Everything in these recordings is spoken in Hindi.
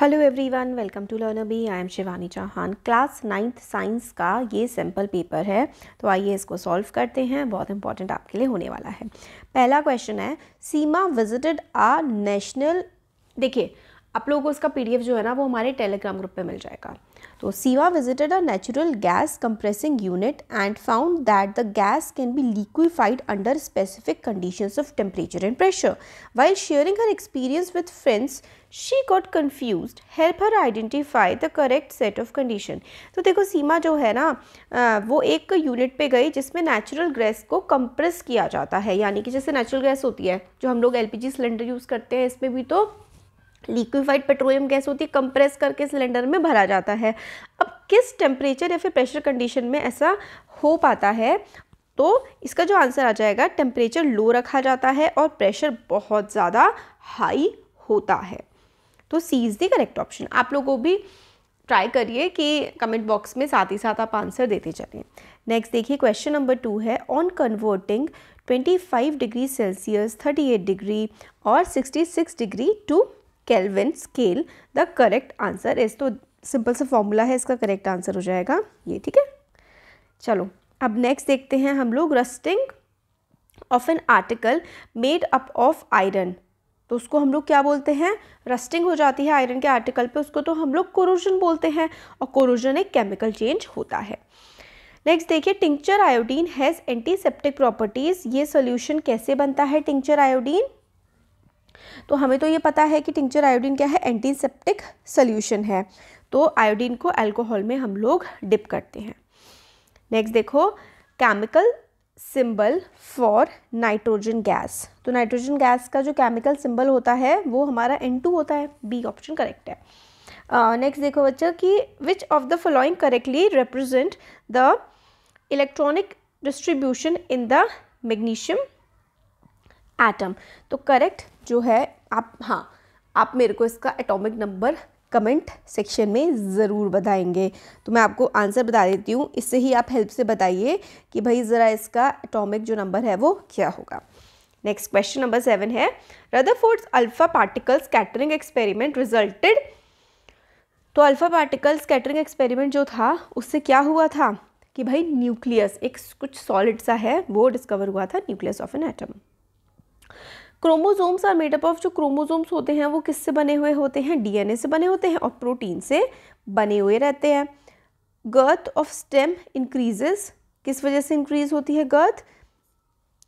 hello everyone welcome to learner B I am Shivani Chauhan class ninth science का ये सिंपल पेपर है तो आइए इसको सॉल्व करते हैं बहुत इंपॉर्टेंट आपके लिए होने वाला है पहला क्वेश्चन है सीमा विजिटेड आ नेशनल देखिए आप लोगों को इसका पीडीएफ जो है ना वो हमारे टेलीग्राम ग्रुप पे मिल जाएगा तो सीवा visited a natural gas compressing unit and found that the gas can be liquefied under specific conditions of temperature and pressure while sharing her experience with friends she got confuse help her identify the correct set of condition तो देखो सीमा जो है ना वो एक यूनिट पे गई जिसमें नेचुरल गैस को कंप्रेस किया जाता है यानी कि जैसे नेचुरल गैस होती है जो हम लोग जी सिलेंडर यूज़ करते हैं इसमें भी तो लिक्विफाइड पेट्रोलियम गैस होती है कंप्रेस करके सिलेंडर में भरा जाता है अब किस टेम्परेचर या फिर प्रेशर कंडीशन में ऐसा हो पाता है तो इसका जो आंसर आ जाएगा टेम्परेचर लो रखा जाता है और प्रेशर बहुत ज़्यादा हाई होता है तो C is the correct option आप लोगों भी ट्राई करिए कि कमेंट बॉक्स में साथ ही साथ आप आंसर देते चलिए नेक्स्ट देखिए क्वेश्चन नंबर टू है on converting 25 degree Celsius 38 degree और 66 degree to Kelvin scale the correct answer is तो सिंपल सा फॉर्मूला है इसका करेक्ट आंसर हो जाएगा ये ठीक है चलो अब नेक्स्ट देखते हैं हम लोग rusting of an article made up of iron तो उसको हम लोग क्या बोलते हैं रस्टिंग हो जाती है आयरन के आर्टिकल पे उसको तो हम लोग कोरोजन बोलते हैं और कोरोजन एक केमिकल चेंज होता है नेक्स्ट देखिए tincture iodine has antiseptic properties ये सोल्यूशन कैसे बनता है टिंक्चर आयोडीन तो हमें तो ये पता है कि टिंक्चर आयोडीन क्या है एंटीसेप्टिक सोल्यूशन है तो आयोडीन को अल्कोहल में हम लोग डिप करते हैं नेक्स्ट देखो chemical symbol for nitrogen gas तो नाइट्रोजन गैस का जो केमिकल सिंबल होता है वो हमारा एन टू होता है बी ऑप्शन करेक्ट है नेक्स्ट uh, देखो बच्चा कि which of the following correctly represent the electronic distribution in the magnesium atom तो करेक्ट जो है आप हाँ आप मेरे को इसका एटॉमिक नंबर कमेंट सेक्शन में ज़रूर बताएंगे तो मैं आपको आंसर बता देती हूँ इससे ही आप हेल्प से बताइए कि भाई ज़रा इसका एटॉमिक जो नंबर है वो क्या होगा नेक्स्ट क्वेश्चन नंबर सेवन है Rutherford's alpha particles scattering experiment resulted तो अल्फ़ा पार्टिकल्स कैटरिंग एक्सपेरिमेंट जो था उससे क्या हुआ था कि भाई न्यूक्लियस एक कुछ सॉलिड सा है वो डिस्कवर हुआ था nucleus of an atom chromosomes are made up of जो क्रोमोजोम्स होते हैं वो किससे बने हुए होते हैं डीएनए से बने होते हैं और प्रोटीन से बने हुए रहते हैं गर्थ ऑफ स्टेम इंक्रीजेस किस वजह से इंक्रीज होती है गर्थ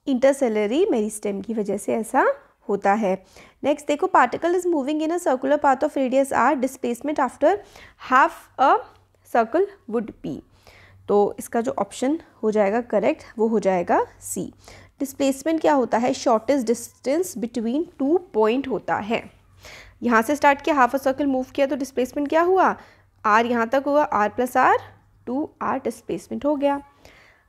इंटरसेलरी स्टेम की वजह से ऐसा होता है नेक्स्ट देखो particle is moving in a circular path of radius R displacement after half a circle would be तो इसका जो ऑप्शन हो जाएगा करेक्ट वो हो जाएगा सी डिस्प्लेसमेंट क्या होता है shortest distance between two point होता है यहाँ से स्टार्ट किया हाफ अ सर्कल मूव किया तो डिस्प्लेसमेंट क्या हुआ आर यहाँ तक हुआ R plus R two R displacement हो गया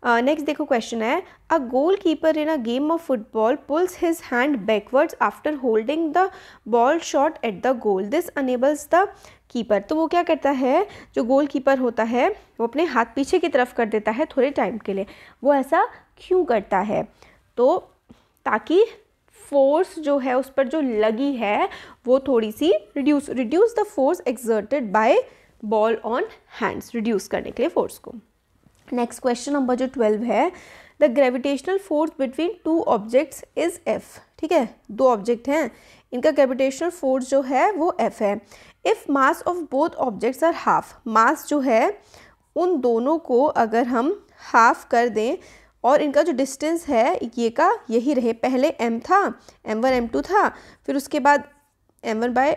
नेक्स्ट uh, देखो क्वेश्चन है a goalkeeper in a game of football pulls his hand backwards after holding the ball shot at the goal this enables the keeper तो वो क्या करता है जो गोल कीपर होता है वो अपने हाथ पीछे की तरफ कर देता है थोड़े टाइम के लिए वो ऐसा क्यों करता है तो ताकि फोर्स जो है उस पर जो लगी है वो थोड़ी सी reduce reduce the force exerted by ball on hands reduce करने के लिए फोर्स को नेक्स्ट क्वेश्चन नंबर जो ट्वेल्व है the gravitational force between two objects is F ठीक है दो ऑब्जेक्ट हैं इनका ग्रेविटेशनल फोर्स जो है वो एफ है if mass of both objects are half mass जो है उन दोनों को अगर हम हाफ कर दें और इनका जो डिस्टेंस है ये का यही रहे पहले एम था एम वन एम टू था फिर उसके बाद एम वन बाय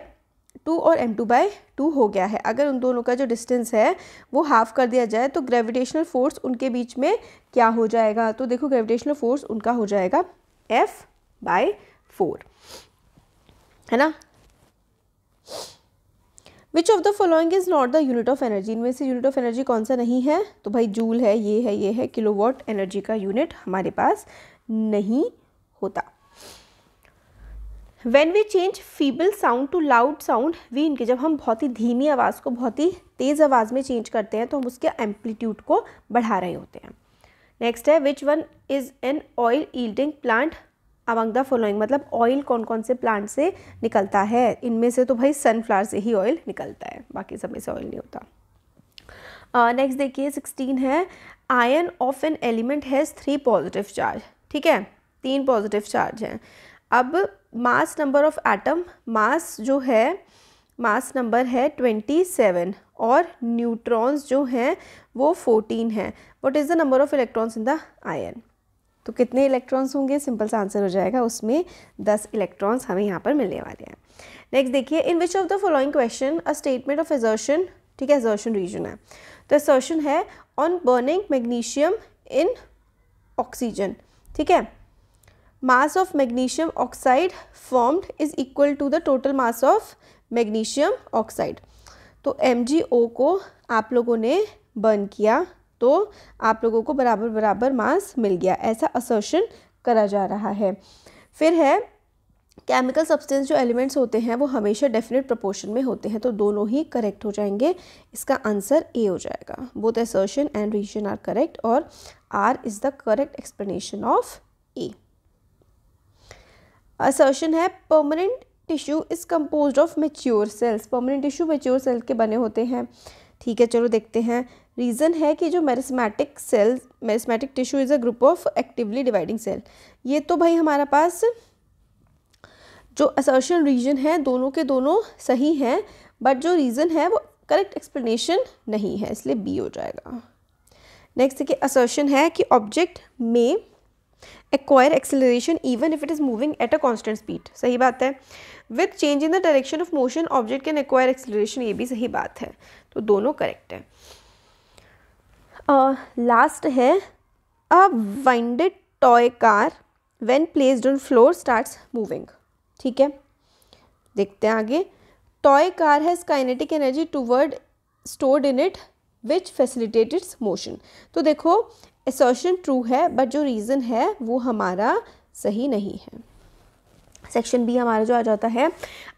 टू और एम टू बाय टू हो गया है अगर उन दोनों का जो डिस्टेंस है वो हाफ कर दिया जाए तो ग्रेविटेशनल फोर्स उनके बीच में क्या हो जाएगा तो देखो ग्रेविटेशनल फोर्स उनका हो जाएगा एफ बाय फोर है ना which of the following is not the unit of energy इनमें से यूनिट ऑफ एनर्जी कौन सा नहीं है तो भाई जूल है ये है ये है वॉट एनर्जी का यूनिट हमारे पास नहीं होता when we change feeble sound to loud sound we इनके जब हम बहुत ही धीमी आवाज़ को बहुत ही तेज़ आवाज़ में चेंज करते हैं तो हम उसके एम्पलीट्यूड को बढ़ा रहे होते हैं नेक्स्ट है which one is an oil yielding plant among the following मतलब ऑयल कौन कौन से प्लांट से निकलता है इनमें से तो भाई सनफ्लावर से ही ऑयल निकलता है बाकी सब में से ऑयल नहीं होता नेक्स्ट देखिए सिक्सटीन है ion of an element has three positive charge ठीक है तीन पॉजिटिव चार्ज हैं अब mass number of atom mass जो है मास नंबर है ट्वेंटी सेवन और न्यूट्रॉन्स जो हैं वो फोर्टीन हैं what is the number of electrons in the ion तो कितने इलेक्ट्रॉन्स होंगे सिंपल सा आंसर हो जाएगा उसमें दस इलेक्ट्रॉन्स हमें यहाँ पर मिलने वाले हैं नेक्स्ट देखिए in which of the following question a statement of assertion ठीक है एजर्शन रीजन है तो एजर्शन है on burning magnesium in oxygen ठीक है mass of magnesium oxide formed is equal to the total mass of magnesium oxide तो एम को आप लोगों ने बर्न किया तो आप लोगों को बराबर बराबर मास मिल गया ऐसा असर्शन करा जा रहा है फिर है केमिकल सब्सटेंस जो एलिमेंट्स होते हैं वो हमेशा डेफिनेट प्रपोर्शन में होते हैं तो दोनों ही करेक्ट हो जाएंगे इसका आंसर ए हो जाएगा both assertion and reason are correct और R is the correct explanation of a assertion है permanent tissue is composed of mature cells permanent tissue mature cells के बने होते हैं ठीक है चलो देखते हैं रीज़न है कि जो meristematic cells meristematic tissue is a group of actively dividing cell ये तो भाई हमारा पास जो असर्शन रीजन है दोनों के दोनों सही हैं बट जो रीज़न है वो करेक्ट एक्सप्लेनेशन नहीं है इसलिए बी हो जाएगा नेक्स्ट देखिए असर्शन है कि ऑब्जेक्ट में acquire acceleration even if it is moving at a constant speed सही बात है with change in the direction of motion object can acquire acceleration ये भी सही बात है तो दोनों करेक्ट है लास्ट है a winded toy car when placed on floor starts moving ठीक है देखते हैं आगे toy car has kinetic energy toward stored in it which facilitate its motion तो देखो एसोशन ट्रू है बट जो रीज़न है वो हमारा सही नहीं है सेक्शन बी हमारा जो आ जाता है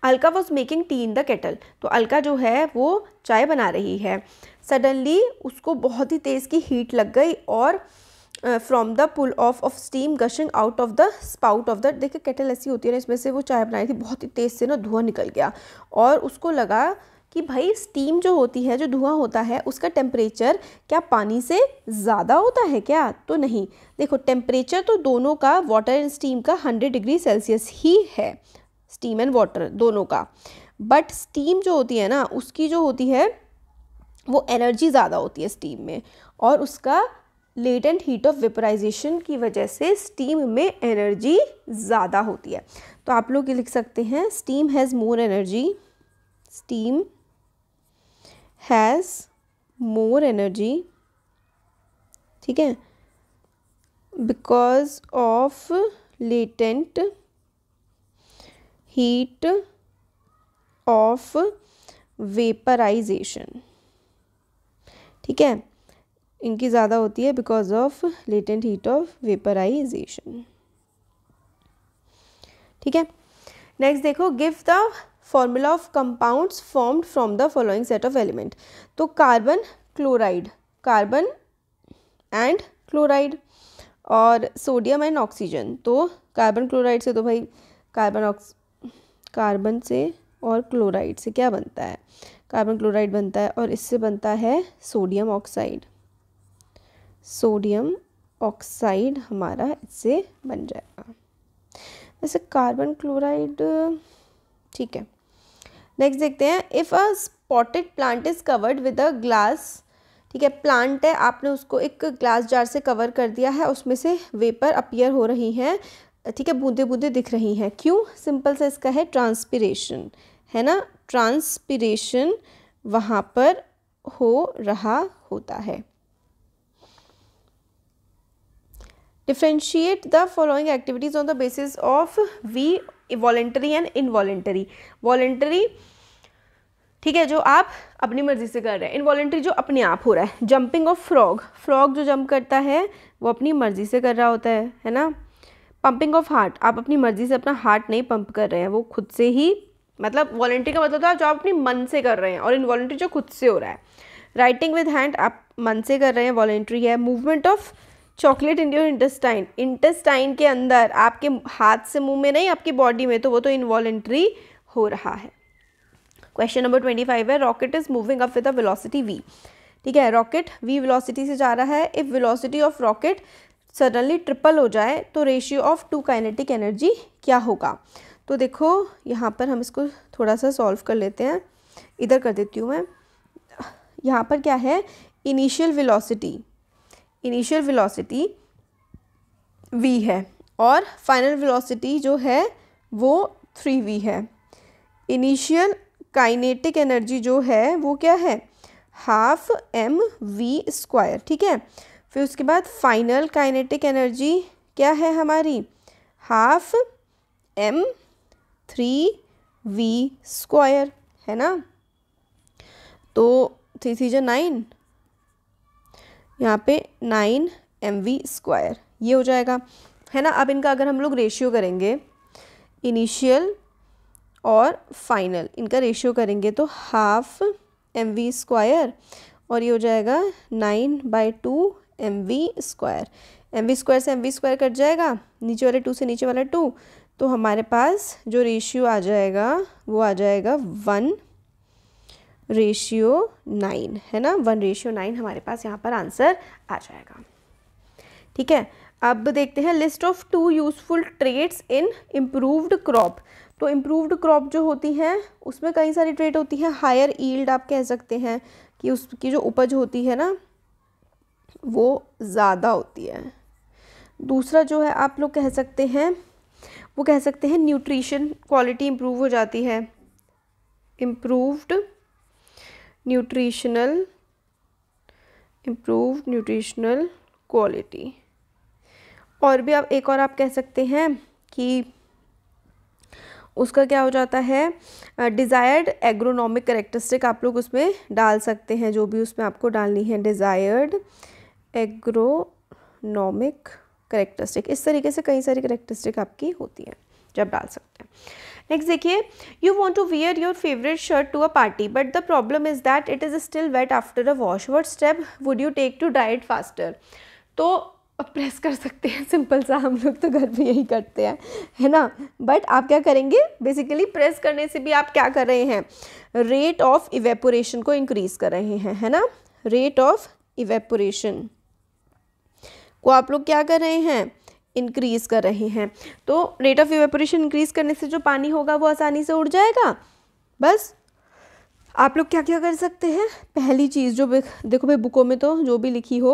Alka was making tea in the kettle तो अलका जो है वो चाय बना रही है सडनली उसको बहुत ही तेज़ की हीट लग गई और from the pull of of steam gushing out of the spout of the देखिए केटल ऐसी होती है ना इसमें से वो चाय बनाई थी बहुत ही तेज़ से ना धुआं निकल गया और उसको लगा कि भाई स्टीम जो होती है जो धुआं होता है उसका टेम्परेचर क्या पानी से ज़्यादा होता है क्या तो नहीं देखो टेम्परेचर तो दोनों का वाटर एंड स्टीम का हंड्रेड डिग्री सेल्सियस ही है स्टीम एंड वाटर दोनों का बट स्टीम जो होती है ना उसकी जो होती है वो एनर्जी ज़्यादा होती है स्टीम में और उसका लेटेंट हीट ऑफ वेपराइजेशन की वजह से स्टीम में एनर्जी ज़्यादा होती है तो आप लोग ये लिख सकते हैं steam has more energy steam has more energy ठीक है because of latent heat of vaporisation ठीक है इनकी ज़्यादा होती है because of latent heat of vaporisation ठीक है नेक्स्ट देखो give the formula of compounds formed from the following set of element तो carbon chloride carbon and chloride और सोडियम एंड ऑक्सीजन तो कार्बन क्लोराइड से तो भाई कार्बन ऑक्स कार्बन से और क्लोराइड से क्या बनता है कार्बन क्लोराइड बनता है और इससे बनता है सोडियम ऑक्साइड सोडियम ऑक्साइड हमारा इससे बन जाएगा वैसे कार्बन क्लोराइड ठीक है नेक्स्ट देखते हैं if a spotted plant is covered with a glass ठीक है प्लांट है आपने उसको एक ग्लास जार से कवर कर दिया है उसमें से वेपर अपियर हो रही हैं ठीक है बूंदे बूंदे दिख रही हैं क्यों सिंपल सा इसका है ट्रांसपीरेशन है ना ट्रांसपीरेशन वहाँ पर हो रहा होता है differentiate the following activities on the basis of we voluntary and involuntary voluntary ठीक है जो आप अपनी मर्जी से कर रहे हैं इनवॉलेंट्री जो अपने आप हो रहा है जंपिंग ऑफ फ्रॉग फ्रॉग जो जंप करता है वो अपनी मर्जी से कर रहा होता है है ना पंपिंग ऑफ हार्ट आप अपनी मर्जी से अपना हार्ट नहीं पंप कर रहे हैं वो खुद से ही मतलब वॉलेंट्री का मतलब था जो आप अपनी मन से कर रहे हैं और इनवॉलेंट्री जो खुद से हो रहा है राइटिंग विद हैंड आप मन से कर रहे हैं वॉलेंट्री है movement of chocolate in your intestine intestine के अंदर आपके हाथ से मुंह में नहीं आपकी बॉडी में तो वो तो इन्वॉल्ट्री हो रहा है क्वेश्चन नंबर ट्वेंटी फाइव है rocket is moving up with a velocity V ठीक है रॉकेट वी वेलोसिटी से जा रहा है if velocity of rocket suddenly triple हो जाए तो ratio of two kinetic energy क्या होगा तो देखो यहाँ पर हम इसको थोड़ा सा सॉल्व कर लेते हैं इधर कर देती हूँ मैं यहाँ पर क्या है initial velocity initial velocity v है और फाइनल वेलोसिटी जो है वो थ्री वी है इनिशियल काइनेटिक एनर्जी जो है वो क्या है हाफ एम वी स्क्वायर ठीक है फिर उसके बाद फाइनल काइनेटिक एनर्जी क्या है हमारी half M three V square है ना तो थ्री थ्री जो नाइन यहाँ पे नाइन एम वी स्क्वायर ये हो जाएगा है ना अब इनका अगर हम लोग रेशियो करेंगे इनिशियल और फाइनल इनका रेशियो करेंगे तो हाफ एम वी स्क्वायर और ये हो जाएगा nine by two M V square M V square से एम वी स्क्वायर कट जाएगा नीचे वाले टू से नीचे वाला टू तो हमारे पास जो रेशियो आ जाएगा वो आ जाएगा वन रेशियो नाइन है ना वन रेशियो नाइन हमारे पास यहाँ पर आंसर आ जाएगा ठीक है अब देखते हैं list of two useful traits in improved crop तो इम्प्रूव्ड क्रॉप जो होती हैं उसमें कई सारी ट्रेड होती हैं हायर ईल्ड आप कह सकते हैं कि उसकी जो उपज होती है ना वो ज़्यादा होती है दूसरा जो है आप लोग कह सकते हैं वो कह सकते हैं न्यूट्रिशन क्वालिटी इम्प्रूव हो जाती है improved nutritional improve nutritional quality और भी आप एक और आप कह सकते हैं कि उसका क्या हो जाता है डिज़ायर्ड एग्रोनॉमिक करेक्टरिस्टिक आप लोग उसमें डाल सकते हैं जो भी उसमें आपको डालनी है डिज़ायर्ड एग्रोनॉमिक करेक्टरिस्टिक इस तरीके से कई सारी करेक्टरिस्टिक आपकी होती हैं जब डाल सकते हैं नेक्स्ट देखिए you want to wear your favourite shirt to a party but the problem is that it is still wet after a wash what step would you take to डाइट फास्टर तो अब प्रेस कर सकते हैं सिंपल सा हम लोग तो घर में यही करते हैं है ना बट आप क्या करेंगे बेसिकली प्रेस करने से भी आप क्या कर रहे हैं रेट ऑफ इवेपोरेशन को इंक्रीज़ कर रहे हैं है ना रेट ऑफ इवेपोरेशन को आप लोग क्या कर रहे हैं इंक्रीज़ कर रहे हैं तो रेट ऑफ इवेपोरेशन इंक्रीज़ करने से जो पानी होगा वो आसानी से उड़ जाएगा बस आप लोग क्या क्या कर सकते हैं पहली चीज़ जो देखो भाई बुकों में तो जो भी लिखी हो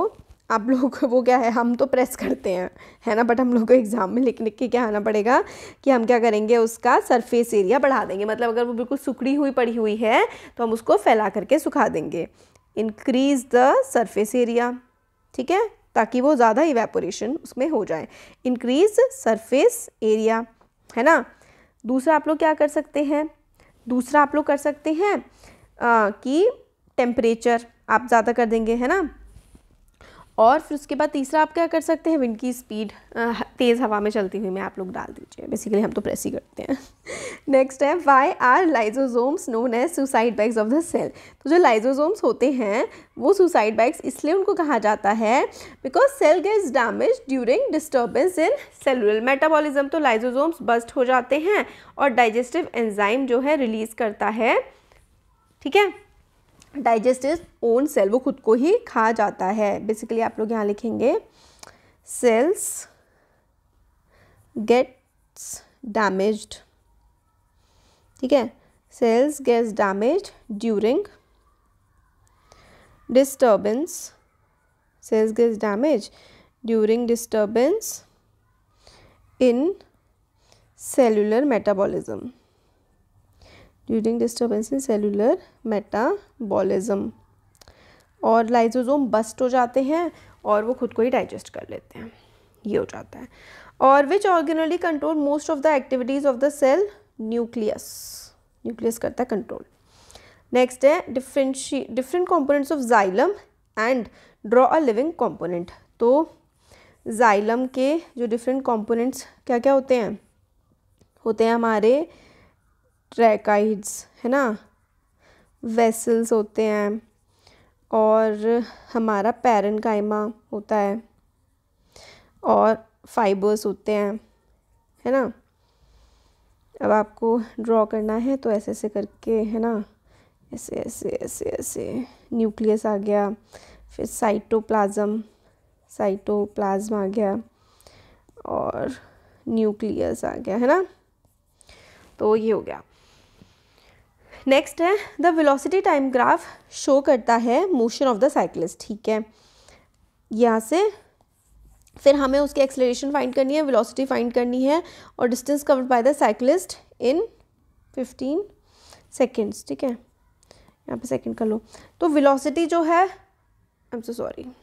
आप लोग वो क्या है हम तो प्रेस करते हैं है ना बट हम लोग को एग्ज़ाम में लिख लिख के क्या आना पड़ेगा कि हम क्या करेंगे उसका सरफेस एरिया बढ़ा देंगे मतलब अगर वो बिल्कुल सुखड़ी हुई पड़ी हुई है तो हम उसको फैला करके सुखा देंगे इंक्रीज़ द सरफेस एरिया ठीक है ताकि वो ज़्यादा इवेपोरेशन उसमें हो जाए इंक्रीज सरफेस एरिया है ना दूसरा आप लोग क्या कर सकते हैं दूसरा आप लोग कर सकते हैं कि टेम्परेचर आप ज़्यादा कर देंगे है ना और फिर उसके बाद तीसरा आप क्या कर सकते हैं विंड की स्पीड तेज़ हवा में चलती हुई में आप लोग डाल दीजिए बेसिकली हम तो प्रेस ही करते हैं नेक्स्ट है why are lysosomes known as suicide bags of the cell तो जो लाइजोजोम्स होते हैं वो सुसाइड बैग्स इसलिए उनको कहा जाता है because cell gets damage during disturbance in cellular metabolism तो लाइजोजोम्स बस्ट हो जाते हैं और डाइजेस्टिव एंजाइम जो है रिलीज़ करता है ठीक है डाइजेस्ट इज ओन सेल वो खुद को ही खा जाता है बेसिकली आप लोग यहाँ लिखेंगे सेल्स गेट्स डैमेज्ड ठीक है cells gets damage during disturbance cells gets damage during disturbance in cellular metabolism during disturbance in cellular metabolism और लाइजोजोम बस्ट हो जाते हैं और वो खुद को ही डाइजेस्ट कर लेते हैं ये हो जाता है और which organelle control most of the activities of the cell nucleus nucleus करता है कंट्रोल नेक्स्ट है डिफरेंशी different components of xylem and draw a living component तो जाइलम के जो डिफरेंट कंपोनेंट्स क्या क्या होते हैं होते हैं हमारे ट्रैकाइड्स है ना वेसल्स होते हैं और हमारा पैरन कायमा होता है और फाइबर्स होते हैं है ना अब आपको ड्रॉ करना है तो ऐसे ऐसे करके है ना ऐसे ऐसे ऐसे ऐसे न्यूक्लियस आ गया फिर साइटोप्लाज्म साइटोप्लाज्म आ गया और न्यूक्लियस आ गया है ना तो ये हो गया नेक्स्ट है the velocity time graph show करता है मोशन ऑफ द साइकिलिस्ट ठीक है यहाँ से फिर हमें उसकी एक्सलेशन फाइंड करनी है वेलोसिटी फाइंड करनी है और distance covered by the cyclist in fifteen seconds ठीक है यहाँ पे सेकेंड कर लो तो वेलोसिटी जो है आई एम सो सॉरी